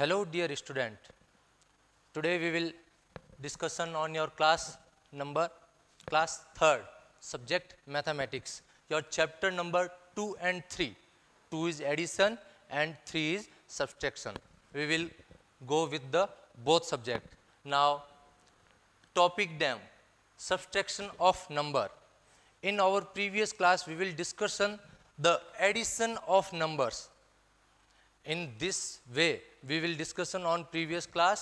Hello dear student, today we will discussion on your class number, class 3rd, subject mathematics, your chapter number 2 and 3, 2 is addition and 3 is subtraction. We will go with the both subject. Now topic them, subtraction of number. In our previous class we will discussion the addition of numbers in this way, we will discussion on previous class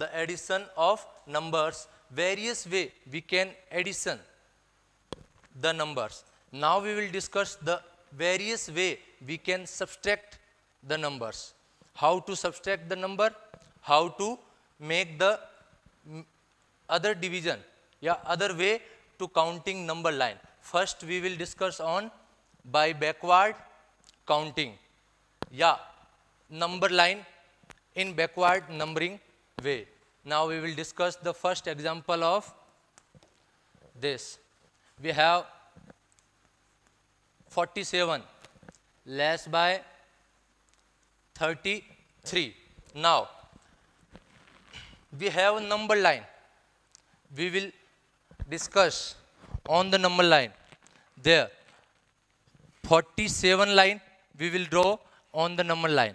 the addition of numbers, various way we can addition the numbers. Now we will discuss the various way we can subtract the numbers. How to subtract the number, how to make the other division, yeah, other way to counting number line. First we will discuss on by backward counting. Yeah, number line in backward numbering way. Now we will discuss the first example of this. We have 47 less by 33. Now we have a number line. We will discuss on the number line there 47 line we will draw on the number line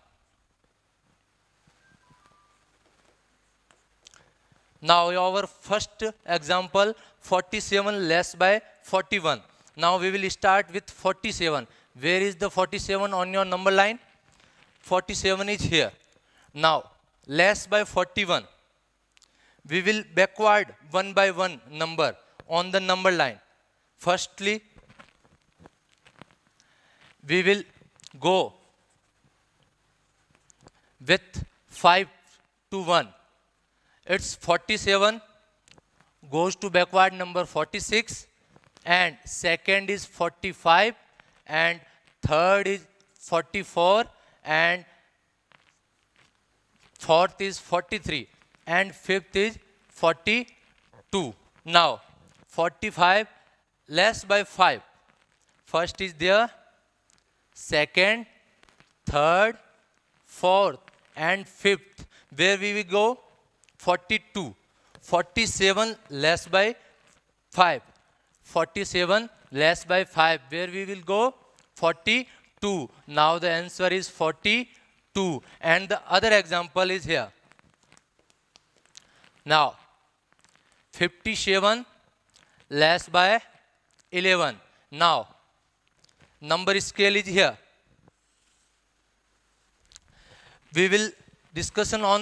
Now our first example 47 less by 41. Now we will start with 47. Where is the 47 on your number line? 47 is here. Now less by 41. We will backward one by one number on the number line. Firstly, we will go with 5 to 1 it's 47 goes to backward number 46 and second is 45 and third is 44 and fourth is 43 and fifth is 42 now 45 less by 5 first is there second third fourth and fifth where we will go 42 47 less by 5 47 less by 5 where we will go 42 now the answer is 42 and the other example is here now 57 less by 11 now number scale is here we will discussion on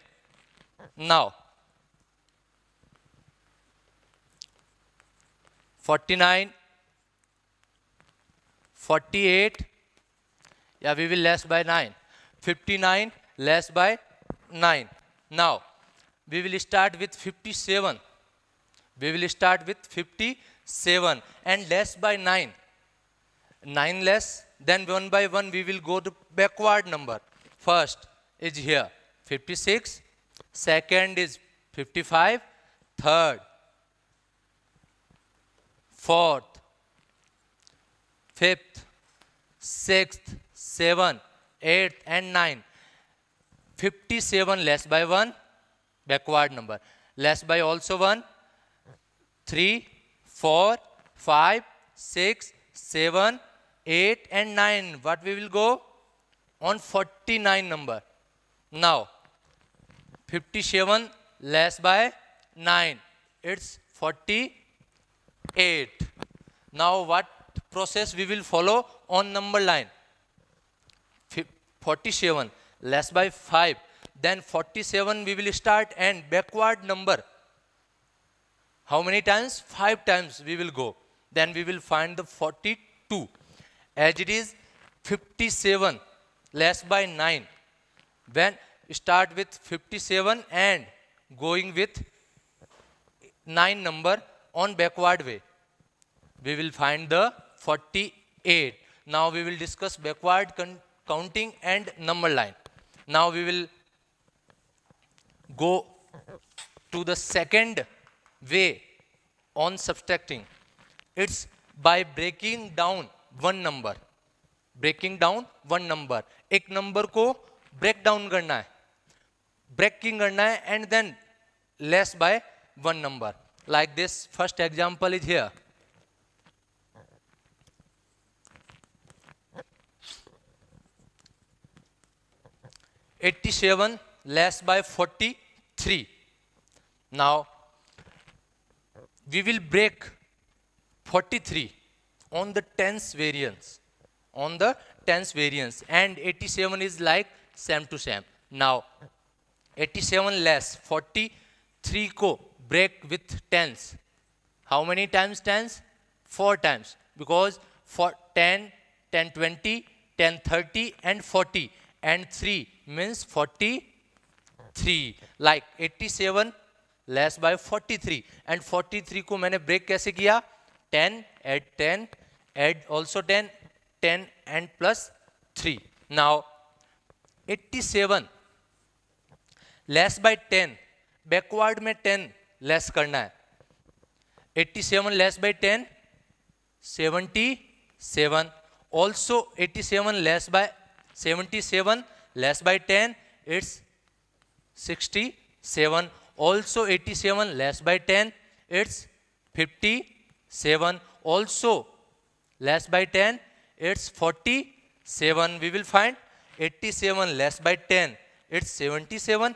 Now, 49, 48, yeah, we will less by 9. 59 less by 9. Now, we will start with 57. We will start with 57 and less by 9. 9 less, then 1 by 1 we will go to backward number. First is here 56, second is 55, third, fourth, fifth, sixth, seventh, eighth, and ninth. 57 less by 1, backward number. Less by also 1, 3, 4, 5, 6, 7, 8, and 9. What we will go? On 49 number. Now, 57 less by 9. It's 48. Now what process we will follow on number line? 47 less by 5. Then 47 we will start and backward number. How many times? 5 times we will go. Then we will find the 42. As it is 57 less by 9. When start with 57 and going with nine number on backward way we will find the forty eight now we will discuss backward counting and number line now we will go to the second way on subtracting it's by breaking down one number breaking down one number एक number को break down करना है breaking karna hai and then less by one number. Like this first example is here. Eighty-seven less by forty-three. Now we will break 43 on the tens variance on the tens variance and 87 is like same to same now 87 less 43 को break with tens. How many times tens? Four times because for 10, 10, 20, 10, 30 and 40 and 3 means 43. Like 87 less by 43 and 43 को मैंने break कैसे किया? 10 add 10 add also 10 10 and plus 3. Now 87 less by ten backward में ten less करना है eighty seven less by ten seventy seven also eighty seven less by seventy seven less by ten it's sixty seven also eighty seven less by ten it's fifty seven also less by ten it's forty seven we will find eighty seven less by ten it's seventy seven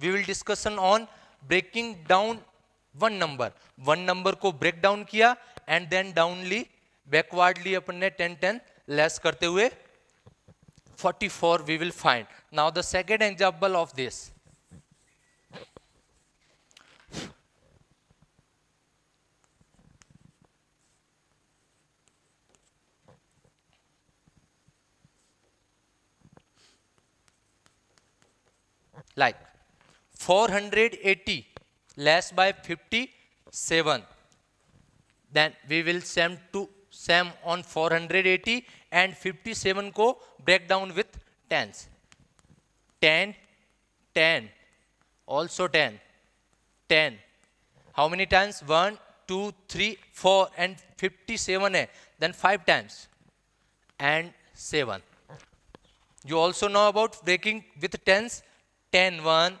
we will discussion on breaking down one number one number को break down किया and then डाउनली backwardly अपन ने ten ten less करते हुए 44 we will find now the second example of this like 480 less by 57 then we will sum to sum on 480 and 57 को break down with tens 10 10 also 10 10 how many times 1 2 3 4 and 57 है then 5 times and 7 you also know about breaking with tens 10 1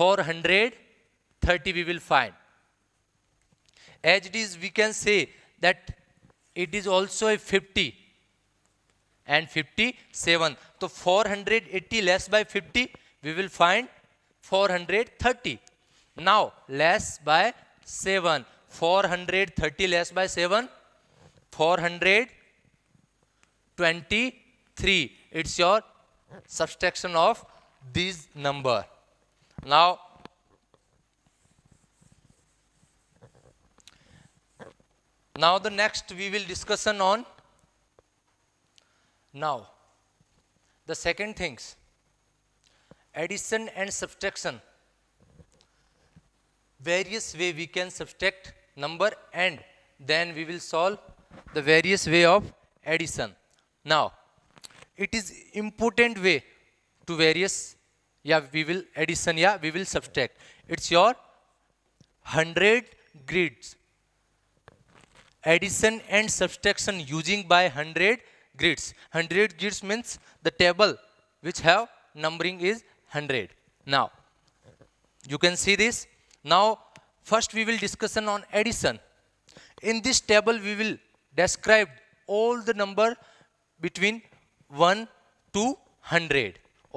430 we will find. As it is, we can say that it is also a 50 and 57. So 480 less by 50, we will find 430. Now less by 7. 430 less by 7, 423. It's your subtraction of this number. Now, now the next we will discussion on now the second things addition and subtraction various way we can subtract number and then we will solve the various way of addition now it is important way to various yeah we will addition yeah we will subtract it's your 100 grids addition and subtraction using by 100 grids 100 grids means the table which have numbering is 100 now you can see this now first we will discussion on addition in this table we will describe all the number between 1 to 100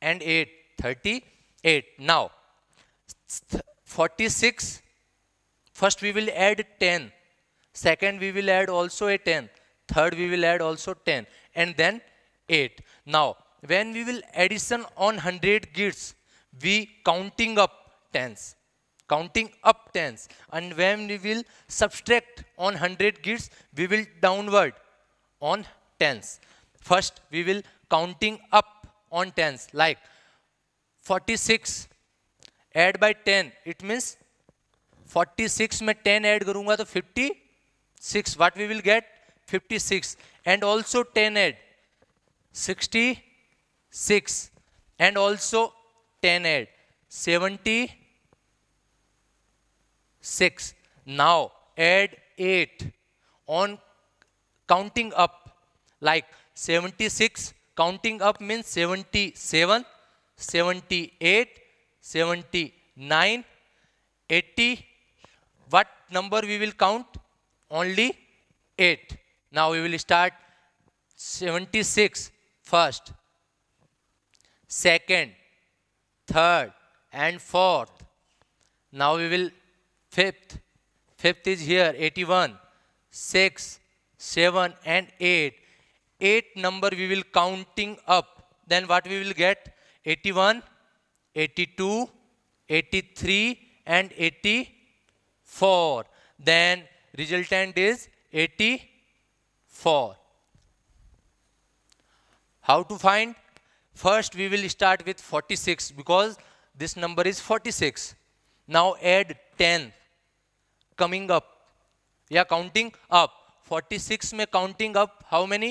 and 8, 38. Now, 46, first we will add 10, second we will add also a 10, third we will add also 10, and then 8. Now, when we will addition on 100 gates, we counting up tens, counting up tens, and when we will subtract on 100 gates, we will downward on tens. First, we will counting up on tens like 46 add by 10 it means 46 mein 10 add karunga to 56 what we will get 56 and also 10 add 66 and also 10 add 76 now add 8 on counting up like 76 Counting up means 77, 78, 79, 80. What number we will count? Only 8. Now we will start 76 first, second, third and fourth. Now we will fifth. Fifth is here 81, 6, 7 and 8. 8 number we will counting up then what we will get 81 82 83 and 84 then resultant is 84 how to find first we will start with 46 because this number is 46 now add 10 coming up yeah counting up 46 may counting up how many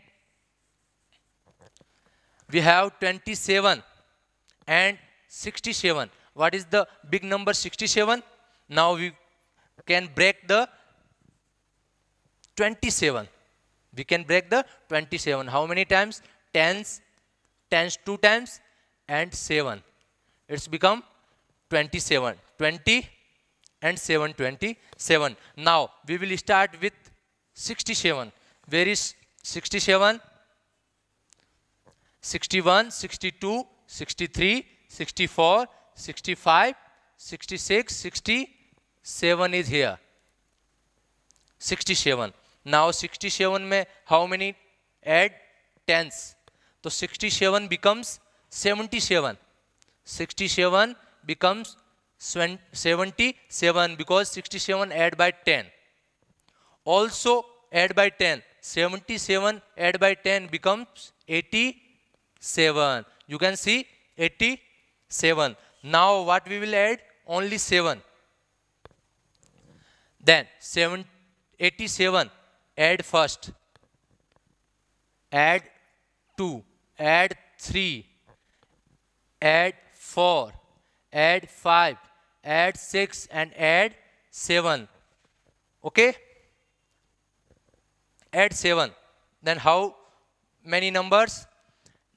we have 27 and 67 what is the big number 67 now we can break the 27 we can break the 27 how many times tens tens two times and 7 it's become 27 20 and 727 now we will start with 67 where is 67 sixty one sixty two sixty three sixty four sixty five sixty six sixty seven is here sixty seven now sixty seven में how many add tens तो sixty seven becomes seventy seven sixty seven becomes seventy seven because sixty seven add by ten also add by ten seventy seven add by ten becomes eighty 7 you can see 87 now what we will add only 7 then 7 87 add first add 2 add 3 add 4 add 5 add 6 and add 7 okay add 7 then how many numbers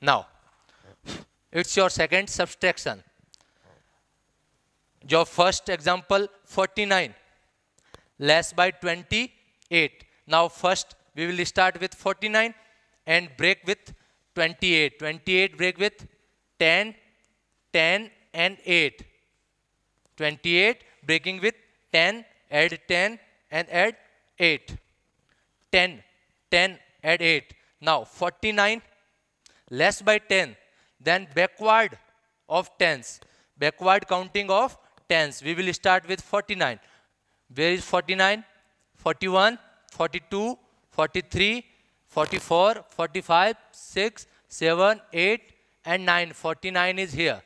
Now, it's your second subtraction. Your first example, 49, less by 28. Now first, we will start with 49 and break with 28. 28 break with 10, 10 and 8. 28 breaking with 10, add 10 and add 8. 10, 10 add 8. Now 49 less by 10 then backward of tens backward counting of tens we will start with 49 where is 49 41 42 43 44 45 6 7 8 and 9 49 is here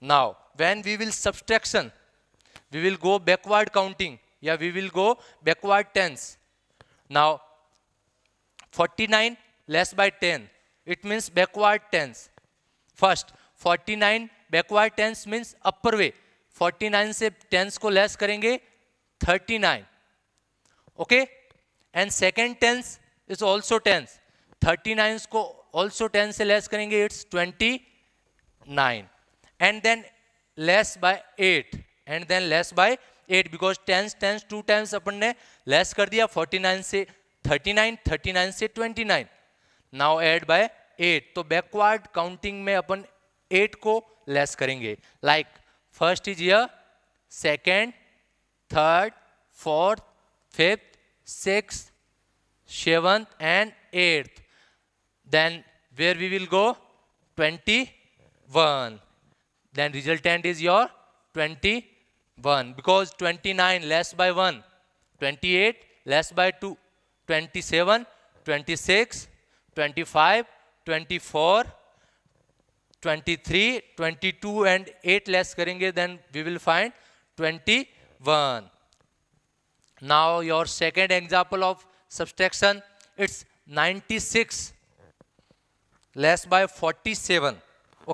now when we will subtraction we will go backward counting yeah we will go backward tens now 49 less by 10 it means backward tens first forty nine backward tens means upper way 49 से tens को less करेंगे thirty nine okay and second tens is also tens 39 को also tens से less करेंगे it's 29 and then less by 8 and then less by 8 because tens tens two tens अपन ने less कर दिया फोर्टी नाइन से थर्टी नाइन थर्टी नाइन से 29 now add by eight तो बैकवर्ड काउंटिंग में अपन एट को लेस करेंगे लाइक फर्स्ट इज य second third fourth fifth six seventh and eighth then where we will go twenty one then resultant is your twenty one because twenty nine less by one twenty eight less by two twenty seven twenty six twenty five twenty four twenty three twenty two and eight less करेंगे then we will find twenty one now your second example of subtraction it's ninety six less by forty seven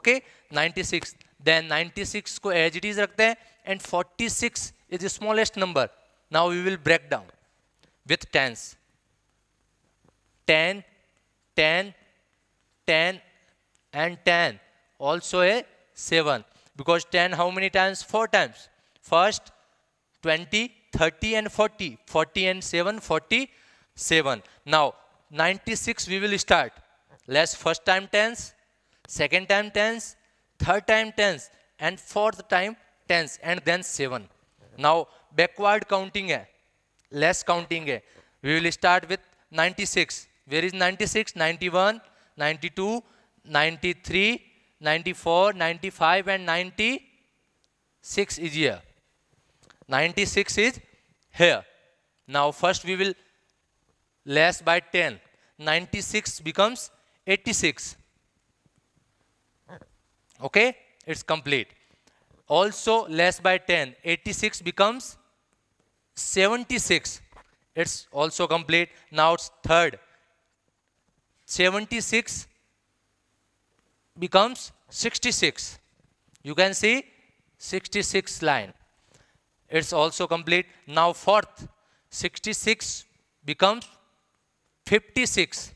okay ninety six then ninety six को as it is रखते हैं and forty six is the smallest number now we will break down with tens ten 10, 10 and 10. Also a 7. Because 10 how many times? 4 times. First 20, 30 and 40. 40 and 7, 47. Now 96 we will start. Less first time tens. second time tens. third time tens. and fourth time tens. and then 7. Now backward counting less counting we will start with 96 where is 96, 91, 92, 93, 94, 95 and 96 is here. 96 is here. Now first we will less by 10. 96 becomes 86. Okay, it's complete. Also less by 10. 86 becomes 76. It's also complete. Now it's third. 76 becomes 66. You can see 66 line. It's also complete. Now fourth, 66 becomes 56.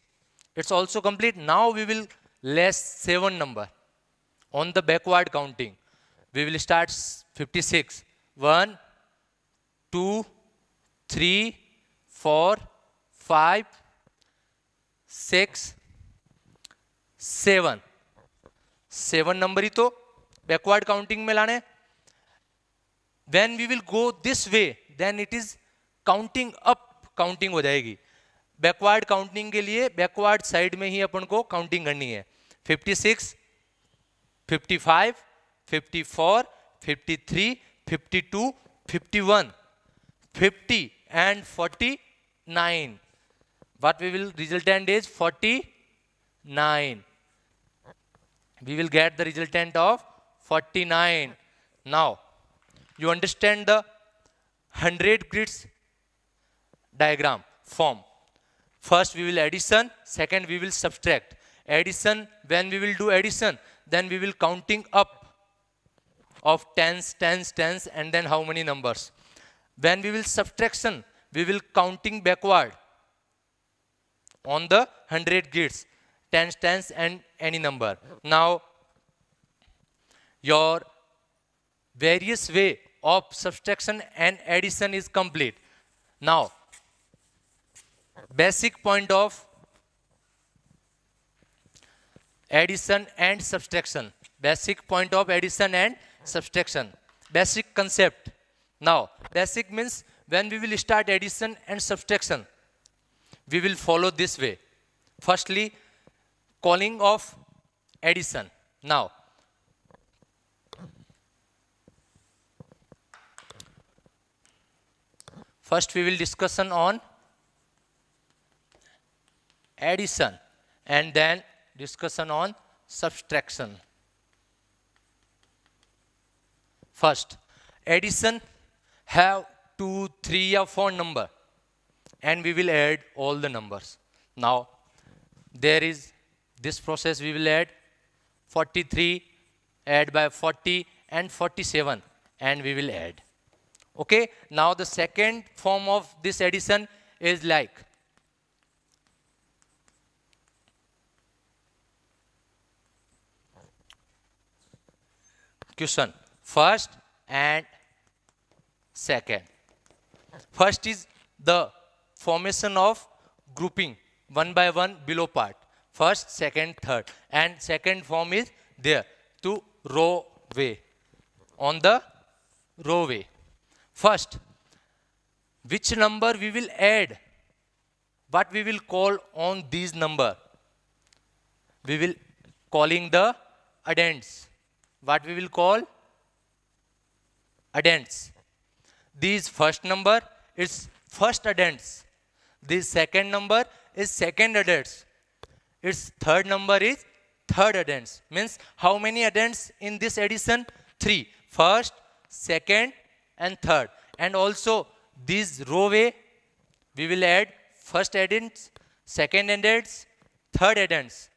It's also complete. Now we will less 7 number on the backward counting. We will start 56. 1, 2, 3, 4, 5, six seven seven number ही तो backward counting में लाने when we will go this way then it is counting up counting हो जाएगी backward counting के लिए backward side में ही अपन को काउंटिंग करनी है 56, 55, 54, 53, 52, 51, 50 and 49 what we will resultant is 49 we will get the resultant of 49 now you understand the 100 grids diagram form first we will addition second we will subtract addition when we will do addition then we will counting up of tens tens tens and then how many numbers when we will subtraction we will counting backward on the 100 grids, tens, tens, and any number. Now, your various way of subtraction and addition is complete. Now, basic point of addition and subtraction. Basic point of addition and subtraction. Basic concept. Now, basic means when we will start addition and subtraction we will follow this way. Firstly, calling of addition. Now, first we will discussion on addition and then discussion on subtraction. First, addition have 2, 3 or 4 number and we will add all the numbers. Now, there is this process we will add 43 add by 40 and 47 and we will add. Okay, now the second form of this addition is like question first and second. First is the formation of grouping one by one below part first second third and second form is there to row way on the row way first which number we will add what we will call on these number we will calling the addends what we will call addends these first number is first addends this second number is second addends. Its third number is third addends. Means how many addends in this addition? Three. First, second and third. And also this row way we will add first addends, second addends, third addends.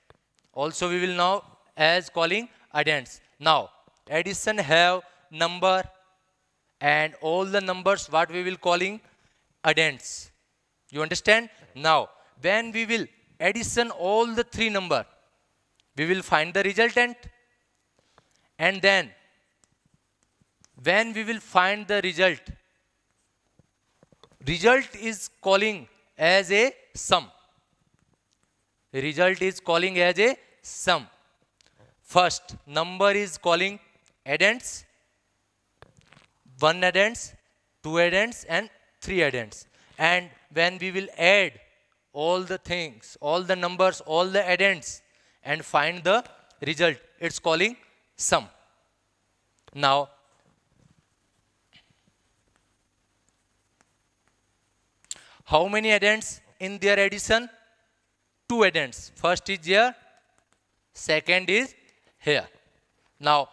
Also we will now as calling addends. Now addition have number and all the numbers what we will calling addends. You understand? Now, when we will addition all the three number, we will find the resultant. And then, when we will find the result, result is calling as a sum. Result is calling as a sum. First, number is calling addends, one addends, two addends, and three addends. And when we will add all the things, all the numbers, all the addends and find the result. It's calling sum. Now, how many addends in their addition? Two addends. First is here, second is here. Now,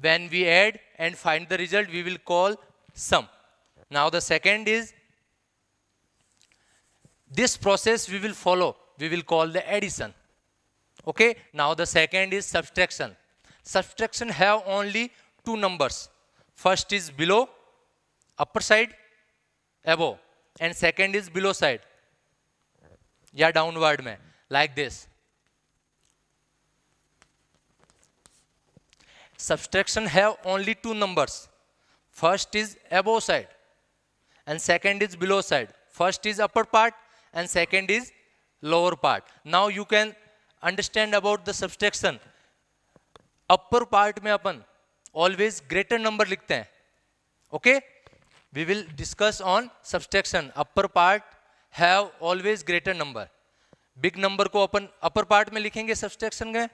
when we add and find the result, we will call sum. Now, the second is this process we will follow. We will call the addition. Okay. Now the second is subtraction. Subtraction have only two numbers. First is below, upper side, above. And second is below side. yeah, downward. like this. Subtraction have only two numbers. First is above side and second is below side. First is upper part and second is lower part. Now you can understand about the subtraction. Upper part mein apan always greater number likhte hain Okay? We will discuss on subtraction. Upper part have always greater number. Big number ko apan upper part mein likhenge subtraction mein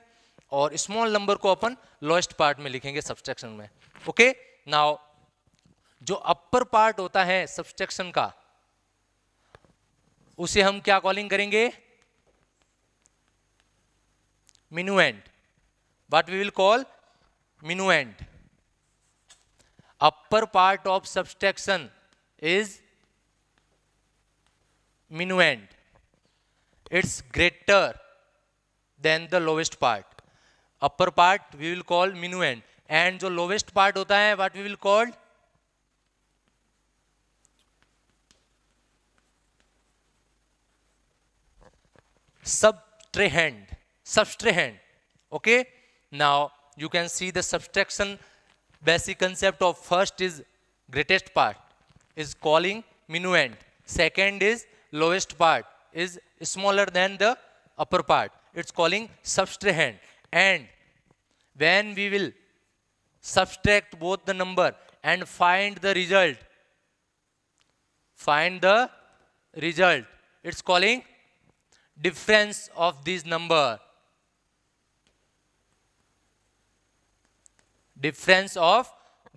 और small number को अपन lowest part में लिखेंगे subtraction में Okay? Now जो upper part होता है subtraction का उसे हम क्या कॉलिंग करेंगे minuend what we will call minuend upper part of subtraction is minuend it's greater than the lowest part upper part we will call minuend and जो lowest part होता है what we will called subtrahend subtrahend okay now you can see the subtraction basic concept of first is greatest part is calling minuend second is lowest part is smaller than the upper part it's calling subtrahend and when we will subtract both the number and find the result find the result it's calling difference of this number. Difference of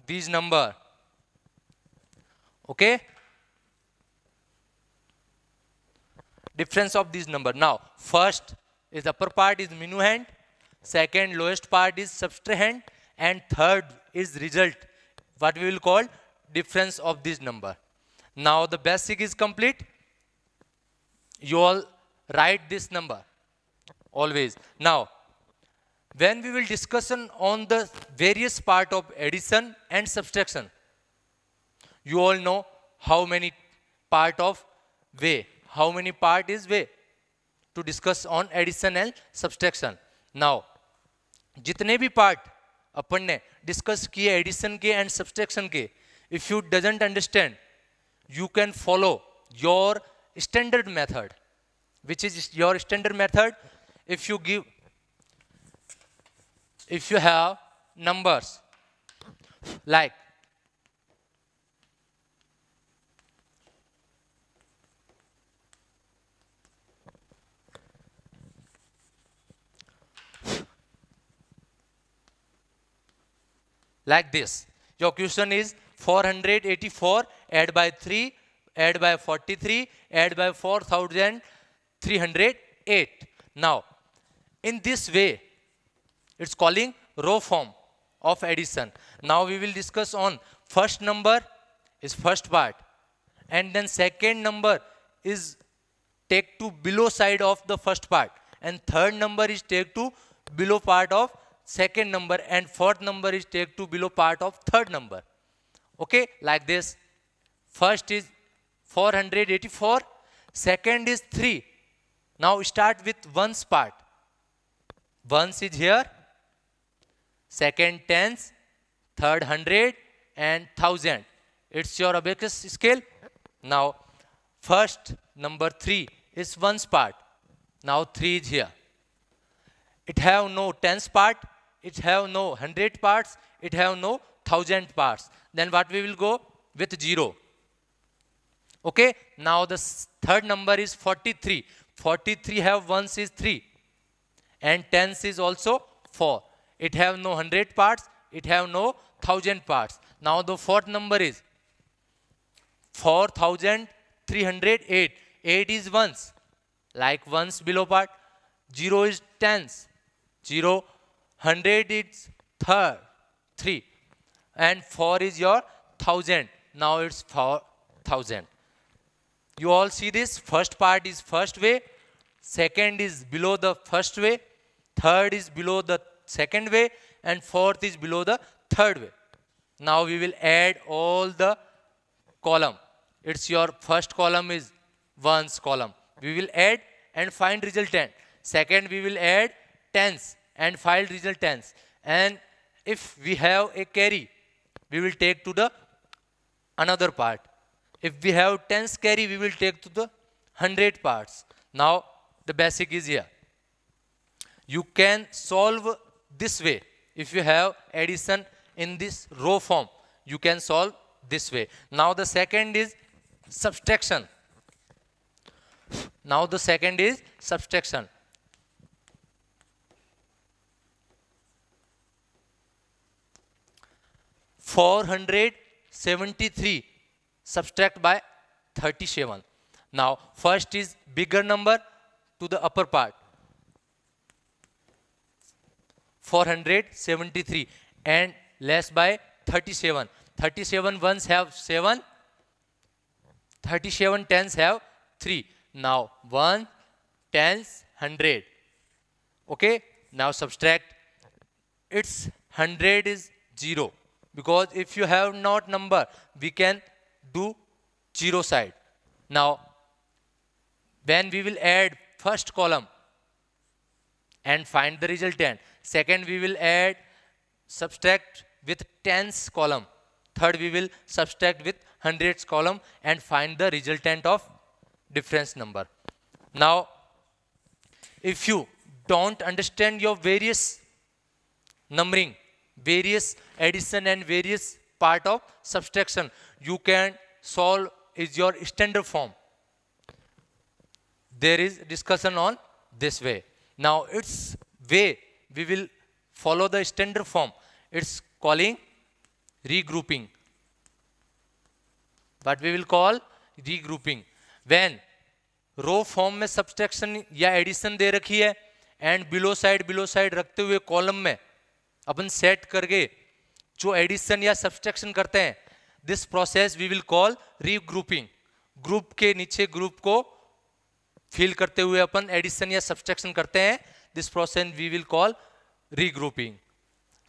this number. Okay? Difference of this number. Now, first is upper part is minuend, second lowest part is subtrahend, and third is result, what we will call difference of this number. Now the basic is complete. You all Write this number always. Now, when we will discussion on the various part of addition and subtraction, you all know how many part of way, how many part is way to discuss on addition and subtraction. Now, जितने bhi part अपन ने discuss किए addition के and subtraction के if you doesn't understand you can follow your standard method which is your standard method if you give if you have numbers like like this your question is 484 add by 3 add by 43 add by 4000 308. Now, in this way, it's calling row form of addition. Now we will discuss on first number is first part and then second number is take to below side of the first part and third number is take to below part of second number and fourth number is take to below part of third number. Okay, like this. First is 484, second is 3 now start with ones part. One is here, second tens, third hundred, and thousand. It's your abacus scale. Now, first number three is ones part. Now three is here. It have no tens part. It have no hundred parts. It have no thousand parts. Then what we will go with zero. Okay. Now the third number is 43. 43 have ones is 3 and tens is also 4. It have no 100 parts, it have no 1000 parts. Now the fourth number is 4308. 8 is ones, like ones below part. 0 is tens, 0, 100 is third, 3. And 4 is your 1000. Now it's 4000. You all see this? First part is first way. Second is below the first way. Third is below the second way. And fourth is below the third way. Now we will add all the column. It's your first column is 1's column. We will add and find resultant. Second, we will add tens and find resultant. And if we have a carry, we will take to the another part. If we have 10s carry, we will take to the 100 parts. Now, the basic is here. You can solve this way. If you have addition in this row form, you can solve this way. Now, the second is subtraction. Now, the second is subtraction. Four hundred seventy-three subtract by 37. Now first is bigger number to the upper part 473 and less by 37. 37 ones have 7, 37 tens have 3. Now 1 tens 100. Okay, now subtract. Its 100 is 0 because if you have not number we can to 0 side. Now, when we will add first column and find the resultant, second we will add subtract with tens column, third we will subtract with hundreds column and find the resultant of difference number. Now, if you don't understand your various numbering, various addition and various part of subtraction you can solve is your standard form there is discussion on this way now its way we will follow the standard form it's calling regrouping but we will call regrouping when row form में subtraction या addition दे रखी है and below side below side रखते हुए column में अपन set करके जो एडिशन या सब्सट्रैक्शन करते हैं this process we will call regrouping group के नीचे ग्रुप को फिल करते हुए अपन एडिशन या सब्सट्रैक्शन करते हैं this process we will call regrouping